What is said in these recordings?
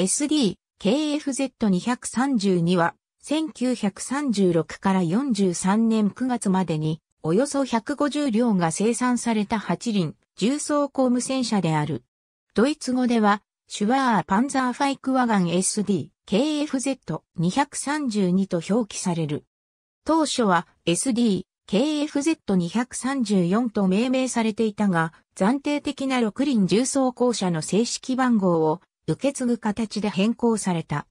SD、KFZ232 は、1936から43年9月までに、およそ150両が生産された8輪、重装甲無線車である。ドイツ語では、シュワーパンザーファイクワガン SD、KFZ232 と表記される。当初は SD、KFZ234 と命名されていたが、暫定的な6輪重装甲車の正式番号を受け継ぐ形で変更された。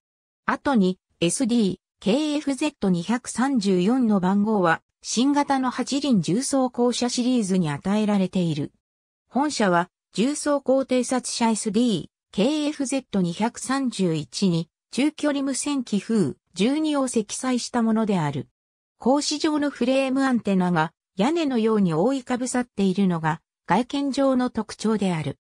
後に SD、KFZ234 の番号は新型の8輪重装甲車シリーズに与えられている。本社は重装甲偵察車 SD、KFZ231 に中距離無線機風12を積載したものである。格子状のフレームアンテナが屋根のように覆いかぶさっているのが外見上の特徴である。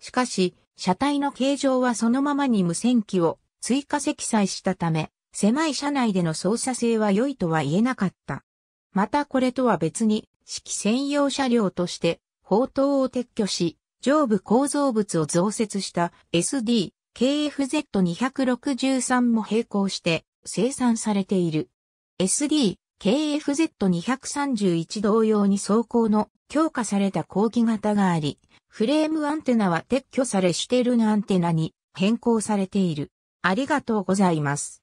しかし、車体の形状はそのままに無線機を追加積載したため、狭い車内での操作性は良いとは言えなかった。またこれとは別に、式専用車両として、砲塔を撤去し、上部構造物を増設した SD、KFZ263 も並行して生産されている。SD、KFZ231 同様に走行の強化された後期型があり、フレームアンテナは撤去されシュテルンアンテナに変更されている。ありがとうございます。